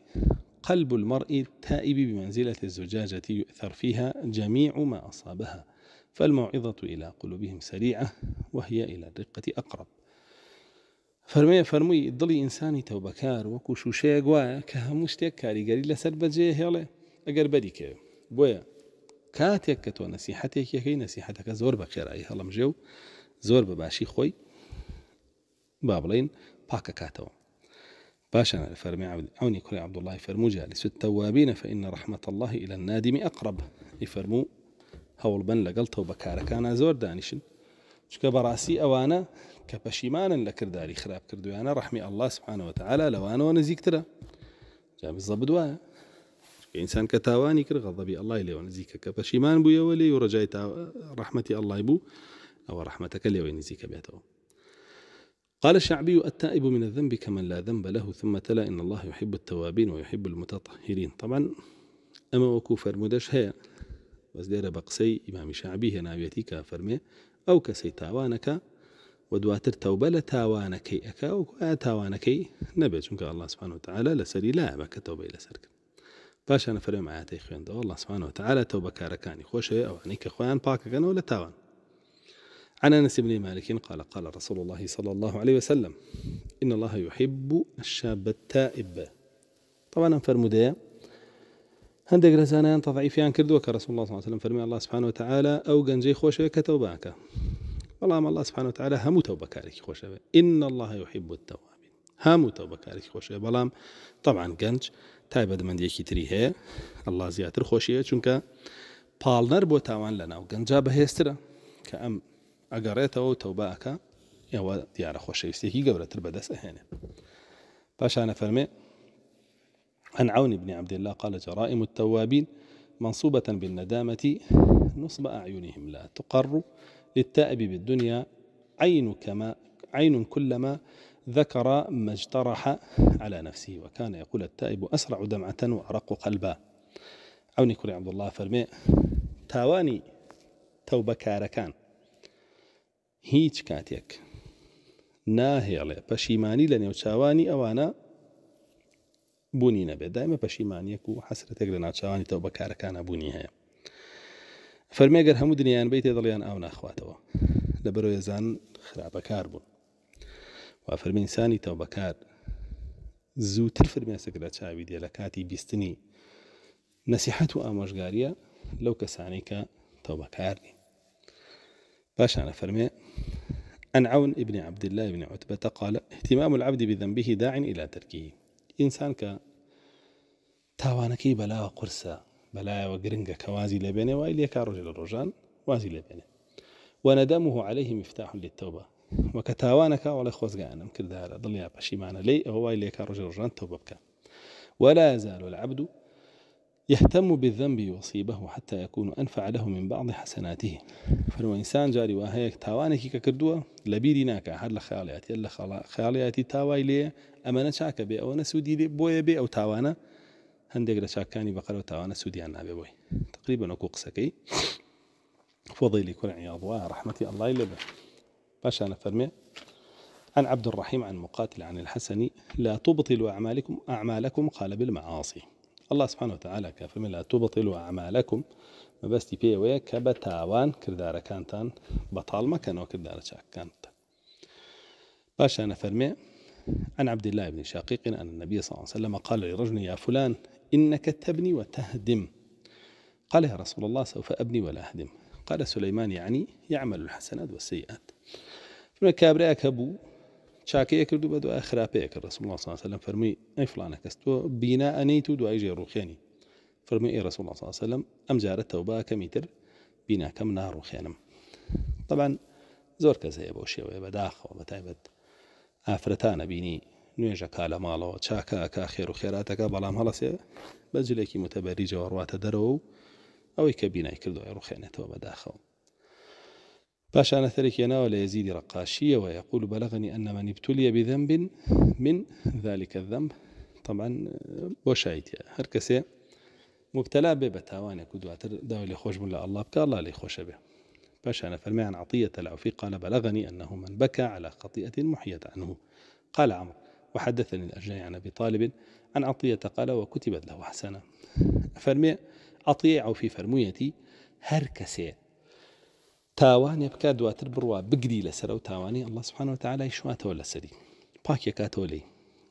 قلب المرء التائب بمنزلة الزجاجة يؤثر فيها جميع ما أصابها فالموعظة إلى قلوبهم سريعة وهي إلى الرقة أقرب فرمي فرمي ضلي إنساني توبكار وكو شوشي قوايا كهموشتك كاري قري لسر بجيه يلي اگر ئەگەر که بۆیە کاتێک کە تۆ نصیحتی که کی نصیحت که زور هەڵمژێ ای حالا بە زور بباشی خوی بابلین پاک کاتو باشا فرمی عبد عونی کری عبد الله فرمو جالس التوابين فإن رحمة الله إلى النادم أقرب فرمو هول بن لقلت و بکار کان زور دانیشن چك براسي أوانا کپشیمان لکر داری خراب كردوانا رحمی الله سبحانه و تعالى لوانو نزیکتره جاب الزبد وانا ئینسان کە تاوانی کرد غەڵەبی ئەلای لێوە نزیکە کە پەشیمان بوویەوە لێ و ڕجای ڕحمەتی ئەلای بوو ئەوە ڕحمەتەکە لێوەی نزیکە بێتەوە قال الشعبي التائب من الذنب كمن لا ذنب له ثم تلا إن الله يحب التوابين ويحب المتطهرين طبعا أما وكو مدش هي بس دير بقسي إمام شعبي هنا بيتيكا فرمي أو كسي تاوانك ودواتر توبة لتاوانكي أكا وكا آه نبي چونك الله سبحانه وتعالى لسري لا بك توبة لسرك باش ئەە خوين دو الله سبحانه وتعالى تەو بەکارەکانی او انيك خۆیان پاکەکەن و ولا تاوان عن أنس بن مالك قال قال رسول الله صلى الله عليه وسلم إن الله يحب الشاب التائب طبعا فرمودية هەندێک رەزانیان تەضعیفیان کردووە كردوك رسول الله صلى الله عليه وسلم فرمي الله سبحانه وتعالى او جنجي خوش کە والله ما الله سبحانه وتعالى هەموو توبة كاركي خوش إن الله يحب التوابين هەموو توبة كاركي خوش بەڵام طبعا جنج تایبەتمەندێکی تری هەیە ئەله زیاتر خۆشیە چونکە پاڵنەر بۆ تاوان لە ناو گەنجا بەهێسترە کە ئەم ئەگەڕێتەوە تەوباکە ئێوە دیارە خۆشەویستێکی گەورەتر بەدەست ئەهێنێ پاشانە فەرمێ عن عون بن عبد الله قال جرائم التوابين منصوبة بالندامة نصب أعينهم لا تقر للتائب بالدنيا عين كما عين كلما ذكر ما اجترح على نفسه وكان يقول التائب أسرع دمعة وأرق قلبا عوني كري عبد الله فرمي تاواني توبة كاركان هیچ كاتيك ناهي علي بشيماني لن ئەوانە أوانا نەبێت دایمە دائما و حەسرەتێک لە ناوچوانی تاواني بەکارەکانە كاركان هەیە فەرمێگەر قرهم دنیایان بیت تێ أونا ئاو لبرو يزان خرابة كاربون وفرمين ساني تەو زو زووتر فرمێ سەگرە چاوی دێ لە کاتی بیستنی نەسیحەت و ئامۆژگاریە لەو کەسانی کە تەو أن عون ابن عبد الله بن عتبة قال اهتمام العبد بذنبه داع إلى تركه إنسان ك تاوانەکەی بلا قرسە بلا گرنگە كوازي وازی وإليك رجل لێکا وازي لە وندمه عليه مفتاح للتوبة خوز تاوانەکە وڵی خۆزگانم کرددارە دڵیا شي لی لي لێکە ڕژە رجل رجلان بکە ولا يزال العبد يهتم بالذنب يصيبه حتى يكون أنفع له من بعض حسناته فلو إنسان جاري وهيك تاوانك كردوة لبيري ناكا حد لخيالياتي هر خالياتي تاواي لي أما نشاك بي أو نسودي لي بوي بي أو تاوانا هندق لشاكاني بقرة تاوانا سودي عنا بي بوي تقريبا أكو قسكي فضيلي كل عياض رحمتي الله إلا باشا فرمي عن عبد الرحيم عن مقاتل عن الحسن لا تبطلوا أعمالكم أعمالكم قال بالمعاصي الله سبحانه وتعالى كافر لا تبطلوا أعمالكم ما بس وي كبتاوان كردار كانتان بطال ما كانوا كردار كانت چاککانت انا فرمي عن عبد الله بن شقيق أن النبي صلى الله عليه وسلم قال لرجل يا فلان إنك تبني وتهدم قال يا رسول الله سوف أبني ولا أهدم قال سليمان يعني يعمل الحسنات والسيئات چونە کابراەک هەبوو چاکەیە کردو بە دوای خراپەیەکە ڕسم سا لەم فەرمی ئەی فلانە کەس تۆ بینا ئەنەیت و دوای ژێ ڕوخێنی فەرمی ئێ ڕسم ساسەلم ئەم جارە تەوبا کەمیتر بیناکەم ناڕوخێنم طبعاان زۆر کەس هەیە بۆ شێوەیە بەداخەوە بە تایبەت ئافرەتانە بینی نوێژە کا لە ماڵەوە چاکە کا خێر و خێراتەکە بەڵام هەڵەسێ بە جلێکی متەبەری جەوەڕواتە دەرەوە و ئەوەی کە بینای کردو ڕوخێنێتەوە بەداخەوە باشا باشان ثرك يناول يزيد رقاشية ويقول بلغني أن من ابتلي بذنب من ذلك الذنب طبعا آه، وشايت هر كسي مبتلا به بتاواني كدواتر داولي خوش من الله بك الله لي خوش به باشا أنا فرمي عن عطية العفي قال بلغني أنه من بكى على خطيئة محيت عنه قال عمرو وحدثني الأجنعي عن أبي طالب عن عطية قال وكتبت له حسنة فرمي عطية عفي فرميتي هر كسي تاوان يبكى دواتر بڕوا بگری لەسەر و تاوانی ئەله سبحانەوە تعالی تولى سري پاکێکاتەوە لی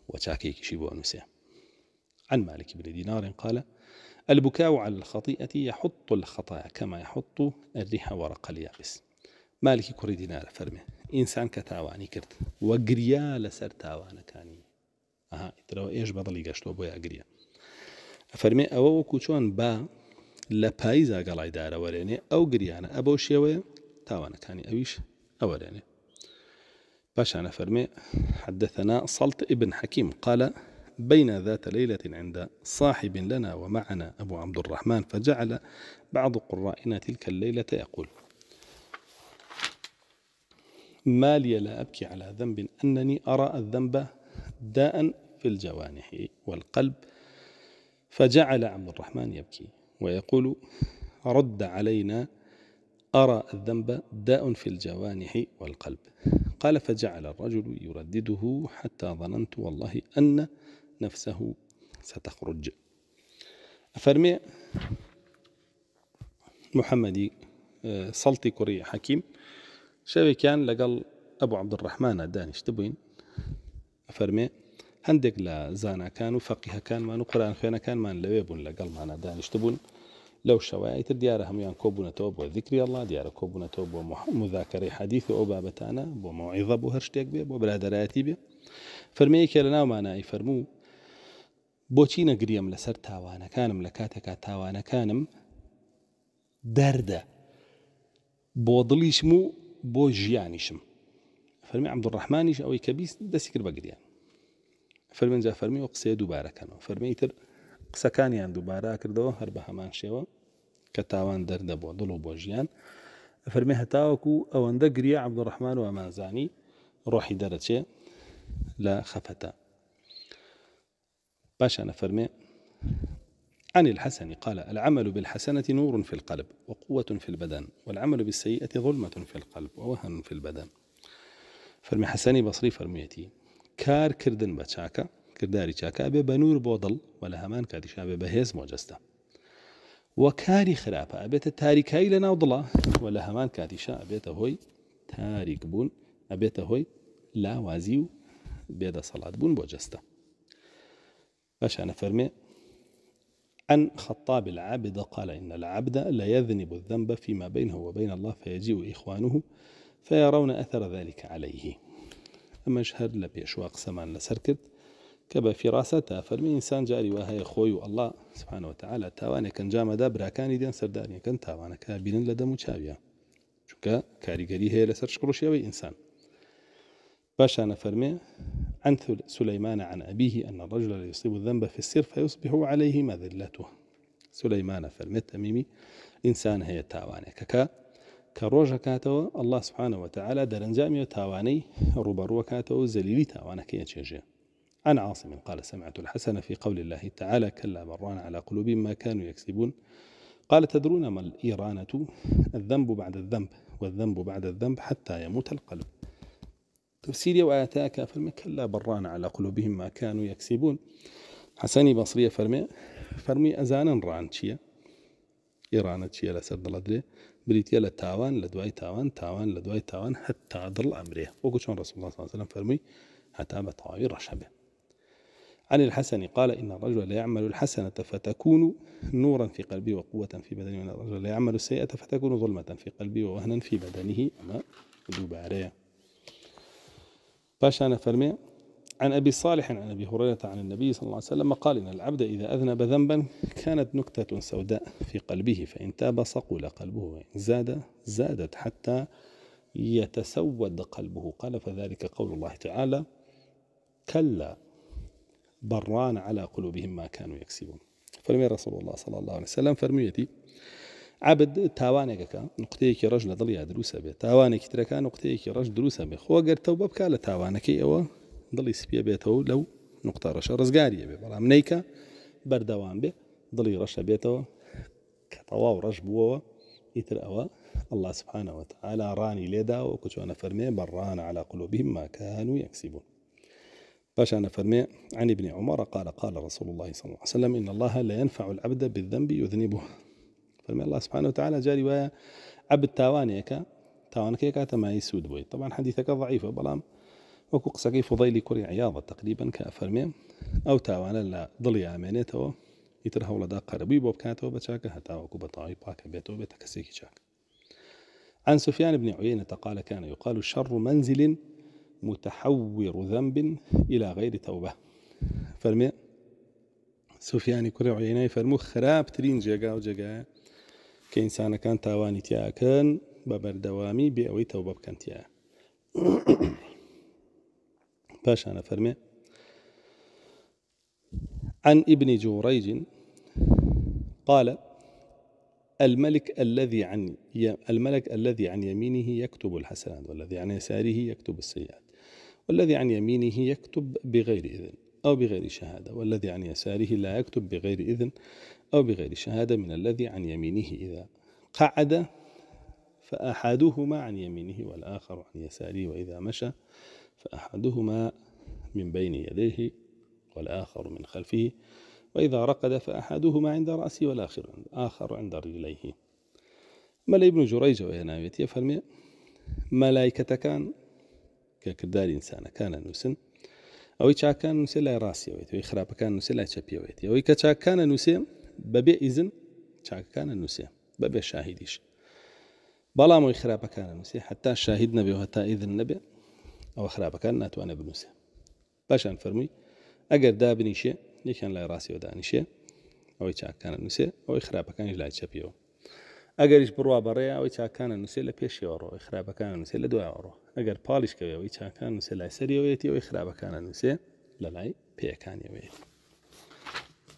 وچاکێکیشی كشيبو نووسێ عن مالك بن دينار قال البكاء على الخطيئة يحط الخطايا كما يحط الريح ورق اليابس مالك كري دينار فرمي إنسان كتاواني كرت وقريا لسر تاوانا كاني أها ئیترەوە إيش بەدڵی گەشتۆ بۆ یاگرە ئەفەرمێ ئەوە وەکو چۆن با لە پاییزا گەڵای دارەوەرێنێ او گریانە ئە بەو تاوانەکانی ئەویش ئەوەرێنێ أنا فرمي حدثنا صلت ابن حكيم قال بين ذات ليلة عند صاحب لنا ومعنا أبو عبد الرحمن فجعل بعض قرائنا تلك الليلة يقول ما لي لا أبكي على ذنب أنني أرى الذنب داء في الجوانح والقلب فجعل عبد الرحمن يبكي ويقول رد علينا أرى الذنب داء في الجوانح والقلب قال فجعل الرجل يردده حتى ظننت والله أن نفسه ستخرج أفرمي محمدي سلطي آه، كري حكيم شوي كان لقل أبو عبد الرحمن دانش تبوين أفرمي عندك لا زانا كانوا فقيه كان ما قرآن خينا كان ما لبيبون لقل معنا دانش تبون لەو شەوایتر دیارە هەمویان کۆبوونەتەوە بۆ دیکری ئەله دیارە کۆبوونەتەوە بۆ مذاکەی حەدیث و ئەو بابەتانە بۆ مەوعیضە بۆ هەر شتێک بێ بۆ برادایەتی بێ فەرمەیەکێ لە ناومانایی فەرموو بۆچی نەگریم لەسەر تاوانەکانم لە کاتێکا تاوانەکانم دەردە بۆ دڵیشم و بۆ ژیانیشم فەرمی عبدوڕحمانیش ئەوەی کە بیست دەستی کرد بەگریان فەرمنجا فەرمی و قسێ دووبارەکەنەوە فەرمیتر قسەکانیان دووبارە کردەوە هەر بە هەمان شێوە كتاوان تاوان دەردەبووە دڵ بوجيان فرمي هتاوكو او اندقريا عبد الرحمن عبدڕحمان روحي ئەمانزانی لا خفتا لە خەفەتە باشان عن الحسن قال العمل بالحسنة نور في القلب وقوة في البدن والعمل بالسيئة ظلمة في القلب ووهن في البدن فرمي حسني بصري فرميتي كار كردن بچاكا كرداري چاكا بنور بودل ولا همان كاتشا بهز موجسته وكاري خراپە أبيت تاریکایی لنا ناو ولا همان لە هەمان أبيت هوي تاريك بون أبيت هوي لا وازيو بيدا صلاة بون بوجستا جەستە أنا فرمي عن خطاب العابد قال إن العبد لا يذنب الذنب فيما بينه وبين الله فيجيء إخوانه فيرون أثر ذلك عليه أما شهر لبيشوا سمان لسركت کە فراسة فیڕاستە فەرمی ئینسان جاری وهەیە خۆی و ئەله سبحانەوە كان تاوانێکن جامەدا كان دێن سەردانیەکەن تاوانەکە بینن لە دەم و چاویە چونکە کاریگەری هەیە لەسەر شکڕشیەوەی ئینسان باشان فەرمێ عن سليمان عن أبيه أن الرجل يصيب الذنب في السر فيصبح عليه مذلته سليمان فرمي تميمي إنسان هي تاواني ككا كروجا كاتو الله سبحانه وتعالى درنجامي تاواني روبرو كاتو زليلي كي يتشجي عن عاصم قال سمعت الحسن في قول الله تعالى كلا بران على قلوبهم ما كانوا يكسبون قال تدرون ما الإيرانة الذنب بعد الذنب والذنب بعد الذنب حتى يموت القلب تفسيري وآتاك فرمي كلا بران على قلوبهم ما كانوا يكسبون حسني بصرية فرمي فرمي أزانا ران چيا إيرانة چيا لسر دلدري بريتيا لتاوان لدواي تاوان تاوان لدواي تاوان حتى ضل أمره وكو رسول الله صلى الله عليه وسلم فرمي حتى بطاوي رشبه عن الحسن قال إن الرجل لا يعمل الحسنة فتكون نورا في قلبه وقوة في بدنه وإن الرجل لا يعمل السيئة فتكون ظلمة في قلبه ووهنا في بدنه أما دوباره باشا أنا فرمي عن أبي صالح عن أبي هريرة عن النبي صلى الله عليه وسلم قال إن العبد إذا أذنب ذنبا كانت نكتة سوداء في قلبه فإن تاب صقل قلبه وإن زاد زادت حتى يتسود قلبه قال فذلك قول الله تعالى كلا بڕان على قلوبهم ما كانوا يكسبون فەرمی ڕسەڵ الله صلى الله عليه وسلم فەرموویەتی عبد تاوانێکەکە نقطەیەکی ڕژ لە دڵیا دروە بێت تاوانێکی ترەکان نقطەیەکی ڕژ دروە بێ خۆ گەرتەوە بە بک لە تاوانەکەی ئەوە دڵی سپێ بێتەوە لەو نقطە ڕەشە ڕزگاریە بێ بەڵام نیکە بەردەوام بێ دڵی ڕەشە بێتەوە کە تەواو ڕەش بووەوە ئیتر ئەوە الله سبحانەوە تعالا ڕانی لێداوە کچۆنە فەرمێ بەڕانە على قلوبیم ماکان و یەکسی بوون انا فرمي عن ابن عمر قال قال رسول الله صلى الله عليه وسلم إن الله لا ينفع العبد بالذنب يذنبه فرمي الله سبحانه وتعالى جاء روايه عبد تاوانيك تاوانك ما يسود بوي طبعا حديثك ضعيف بلام وكو قسكي فضيلي كوري عياضة تقريبا كأفرمي أو تاوانا لا ضلي آمانيته داق هولدا بوب كاتو بچاك هتا وكو بطاعي باك بيتو سيكي شاك عن سفيان بن عيينة قال كان يقال شر منزل متحور ذنب إلى غير توبة فرمي سوفیانی عيناي فرمو خراب ترين جێگا و كان تاواني تيا كان ببر دوامي بەردەوامی توبة كان تيا *coughs* باش أنا فرمي عن ابن جوريج قال الملك الذي عن الملك الذي عن يمينه يكتب الحسنات والذي عن يساره يكتب السيئات والذي عن يمينه يكتب بغير إذن أو بغير شهادة والذي عن يساره لا يكتب بغير إذن أو بغير شهادة من الذي عن يمينه إذا قعد فأحدهما عن يمينه والآخر عن يساره وإذا مشى فأحدهما من بين يديه والآخر من خلفه وإذا رقد فأحدهما عند رأسه والآخر آخر عند رجليه ملا ابن جريج وهي ناوية يفهم ملائكة كان کە کردداری ئینسانەکانە نووسن ئەوەی چاکان نووسێ لای ڕاستیەوەیت ئەوی خراپەکان نووسێ لای چەپیەوەیت ئەوەی نوسن چاکانە نووسێ بەبێ ئیزن چاکەکانە نووسێ بەبێ شاهیدیش بەڵام ئەوی خراپەکانە نووسێ حتا شاهید نەبێ و هەتا ئیدن نەبێ ئەوە خراپەکان ناتوانێ بنووسێ پاشان فەرمووی ئەگەر دابنیشێ یەکیان لای ڕاستیەوە دانیشێ ئەوەی چاکانە نووسێ ئەوەی خراپەکانیش لای چەپیەوە ئەگەریش بڕوا بەڕێ ئەوەی چاکانە نووسێ لە پێشەوە ڕۆی خراپەکان نووسێ لە دوایڕۆ ئەگەر پاڵش کەوێەوەی چاکان نووسێ لای سەریەوەیەتی ئەوی خراپەکانە نووسێ لە لای پێەکانیەوەی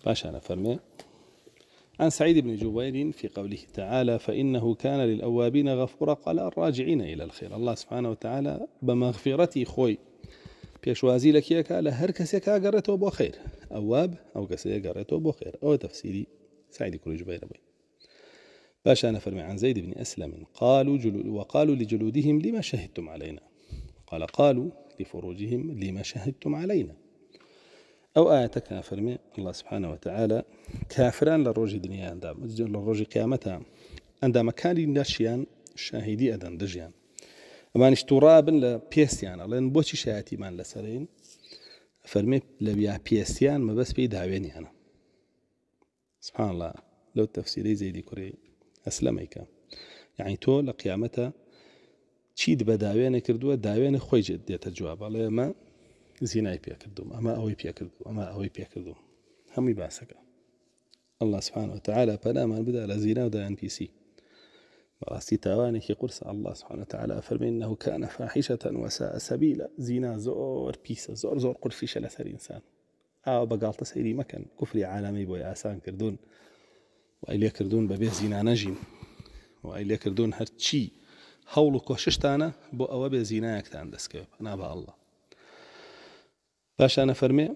باشانە فەرمێ عن سعيد بن جبير في قوله تعالى فإنه كان للأوابين غفورا قال الراجعين إلى الخير الله سبحانه وتعالى بمغفرتي خوي بيشوازي لك کیەکە لە هەر کەسێکا گەڕێتەوە بۆ خیر ئەواب ئەو کەسەیە گەڕێتەوە بۆ خێر ئەوە تەفسیری سایدی کوریش بەیرەبی باشا نفر عن زيد بن أسلم قالوا جلو وقالوا لجلودهم لما شهدتم علينا قال قالوا لفروجهم لما شهدتم علينا أو آية كافر الله سبحانه وتعالى كافران للروج دنيا عندما للروج قيامتها عندما كان ناشيان شاهدي أدن دجيان الله تووڕابن لە پێستیان لسرين فرمي شایەتیمان لەسەرین فەرمێ ما بس پێستیان أنا سبحان الله لو لەو زي دي كوري ئەسلەمەیکە یعنی يعني تۆ لە قیامەتە چیت بە داوێنە کردووە داوێنە خۆی دێتە جواب بەڵێ ئەمە زینای پێکردوم ئەمە ئەوەی پێکردو ئەمە ئەوەی پێکردوم هەمووی باسەکە الله سبحانه وتعالى پەنامان بدا ودا ان بي سي پیسی بەڕاستی كي قرص الله سبحانه وتعالى فرمي انه كان فاحشة وساء سبيلا زينا زور بيسا زور زور قرفيشة لەسەر انسان او بقالت سيري مكان كفري عالمي بوي اسان كردون وای لێ کردوون بەبێ زینانەژین وای لێ کردوون هەرچی هەوڵ و کۆششتانە بۆ ئەوە بێ زینایەکتان دەستکەوێت نابە ئەله باشانە فەرمێ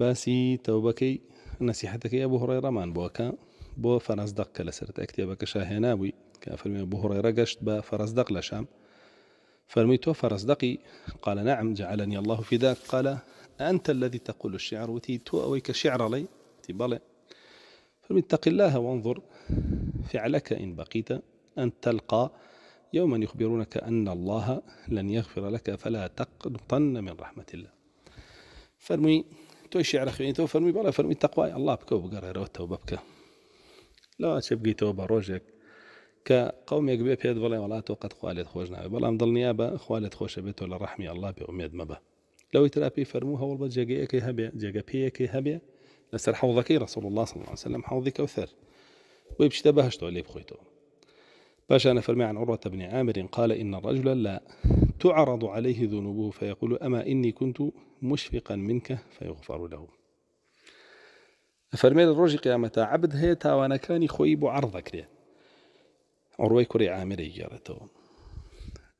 باسی تەوبەکەی نسیحەتەکەی ئەبوو هڕێ بو بۆکە بۆ فەرەزدەق کە لەسەر ئەکتێبەکەشا هێنابووی کە فەرمێ بۆ هڕێ ڕەگەشت بە فەرەزدەق لە شام فرمي تو فرزدقي قال نعم جعلني الله في ذاك قال أنت الذي تقول الشعر وتي تو أويك شعر لي تي بالي فاتق الله وانظر فعلك إن بقيت أن تلقى يوما يخبرونك أن الله لن يغفر لك فلا تقنطن من رحمة الله فرمي توي شعر أخي يعني تو فرمي بلا فرمي تقوى الله بكو بقرر وتوبة بكا لا شبقي توبة روجك يقبي بيد بلا ولا توقت خوالد خوجنا بالله مضل نيابة خوالد خوش بيت ولا رحمي الله بأميد مبه لەوەی تراپی فەرموو هەوڵ بە جێگەیەکەی هەبێ جێگە پێیەکەی هەبێ لەسەر حوضەکەی رسول الله صلى الله عليه وسلم حوضی کەوثەر وی بشتە بەهشتەوە لێ بخۆیتەوە باشا أنا فرمي عن عروة بن عامر قال إن الرجل لا تعرض عليه ذنوبه فيقول أما إني كنت مشفقا منك فيغفر له فرمي الرجل قيامة عبد هي تاوانا كان خويب عرضك ليه عروي كري عامر يجارته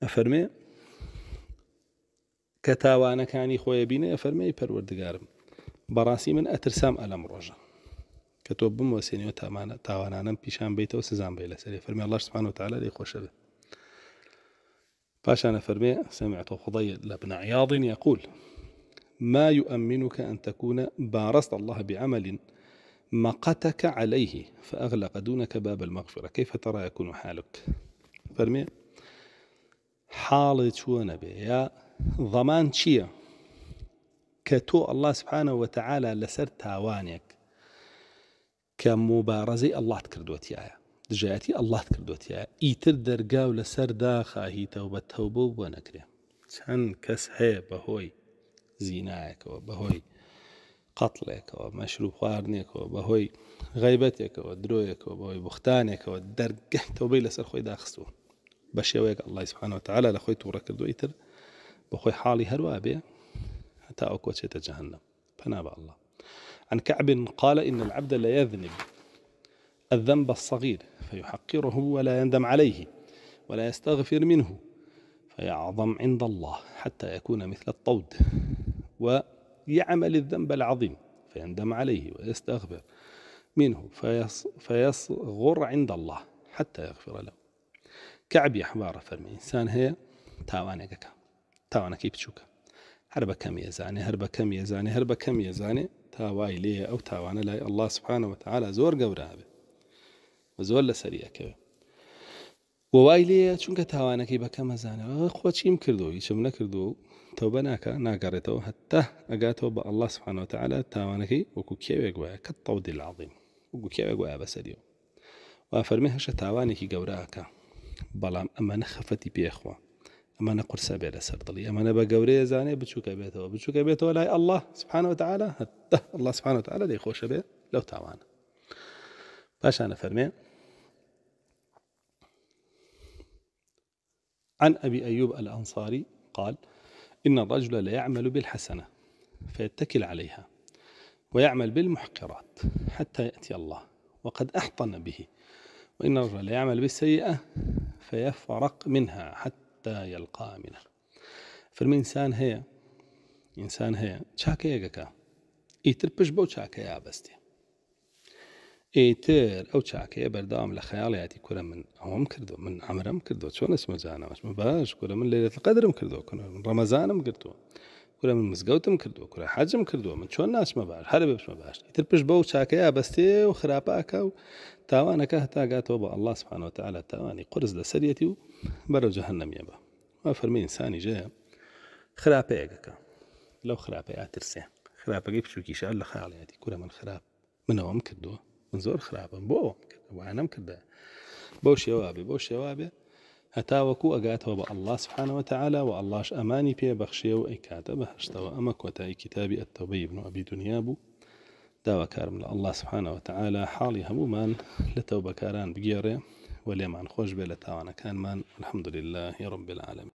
أفرمي کە خويا بينا فرمي فەرمەی پەروەردگارم بەڕاستی من اترسام ئەلەم روجا کە تۆ بموەسێنەوە تامانە تاوانانم بيشان بيتا سزان بيلا لەسەری فرمي الله سبحانه وتعالى لي لێ خۆشە باشان فرمي سمعت خضي لابن عياض يقول ما يؤمنك أن تكون بارست الله بعمل مقتك عليه فأغلق دونك باب المغفرة كيف ترى يكون حالك فرمي حالي شو نبي يا ڕەمان چییە؟ کە تۆ ئەله سبحانەوە تەعاالە لەسەر تاوانێک کە مبارەزەی ئەلات کردوتیایە دژایەتی ئەلات کردوتیە ئیتر دەرگاو لەسەردا خاهیتەوە بە تەوبە بۆ نەکرێ چەند کەس هەیە بەهۆی زینایەکەوە بەهۆی قەتڵێکەوە مەشروع خواردنێکەوە بەهۆی غیبەتێکەوە درۆیەکەوە بەهۆی بختانێکەوە دەرگەتەوەبی لەسەر خۆی داخستوە بە شێوەیەک ئەلای سبحانەوە تعاالە لە خۆی تووڕەکردو ئیتر بخوي حالي هروا به حتى شيء جهنم فنابع الله عن كعب قال إن العبد لا يذنب الذنب الصغير فيحقره ولا يندم عليه ولا يستغفر منه فيعظم عند الله حتى يكون مثل الطود ويعمل الذنب العظيم فيندم عليه ويستغفر منه فيص فيصغر عند الله حتى يغفر له كعب يحبار فرمي إنسان هي تاوانك كام تاوانەکەی بچووکە هەر بە کەمی ئەزانێ هەر بە کەمی ئەزانێ هەر بە کەمی ئەزانێ تاوای لێ ئەو تاوانە لای ئەله سوبحانەوە تعالا زۆر گەورابێ بە زۆر لە سەریەکەوێ وای لێە چونکە تاوانەکەی بەکەم ئەزانەوە خۆچیم کردو هیچم نەکردو و تەوبە ناکە ناگەڕێتەوە هەتا ئەگاتەوە بە ئەله سوبحانەوە تعالا تاوانەکەی وەکو کێوێک وایە کە تەودی لاڵیم وەکو کێوێک وایە بەسەریەوە وا فەرمی هەشە تاوانێکی گەوراکە بەڵام ئەمە نەخەفەتی پێخواە ئەمانە قورسە بێرە سەردڵی اما انا گەورەیە زاني بچووکە بێتەوە بچووکە بێتەوە لای الله سبحانه وتعالى هەتا الله وتعالى دي خوش بيه لو لەو باش انا فرمي عن أبي أيوب الأنصاري قال إن الرجل لا يعمل بالحسنة فيتكل عليها ويعمل بالمحقرات حتى يأتي الله وقد أحطن به وإن الرجل لا يعمل بالسيئة فيفرق منها حتى حتى يلقى امنه فرمي انسان هي انسان هي شاكي كا. ايتر بش بو شاكي ئابستی ايتر او شاكي بەرداوام لە ياتي کورە من ئەوم كردو من كردو شون اسمه زانا مش مباش کورە من ليلة القدر مكردو کن من ڕەمەزانم مكردو کورە من مزگەوتم کردو کورە حجم کردو من شون ناچمە مباش هەر بێشمە مباش ايتر بش بو شاكي بەستێ وخرابا خراپاکە تاوانەکە هەتا گاتەوە بە الله سبحانه وتعالى تاوانی قرز دەسەرەتی و بەرەو جەهنەمیە بە وا فەرمی لو ژەیە خراپەیەکەکە لەو خراپەیە شو خراپەکەی الله لە خاڵیەتی کورە من من منەوەم کردووە من زور خراپم بۆ وانم کردە بەو شێوابێ بۆ شێوابێ هەتا وەکو ئەگاتەوە بە الله سبحانه وتعالى و اماني ئەمانی پێبەخشێ و ئەیکاتە بەهشتەوە ئەمە کۆتایی و ئەتەوبەی بن و ابن دنیا بوو داواکارم لە ئەله سبحانه وتعالى حالي هەمومان لتوبة كاران بجيري وليمان خوش بلتاوانا كان لە الحمد لله رب العالمين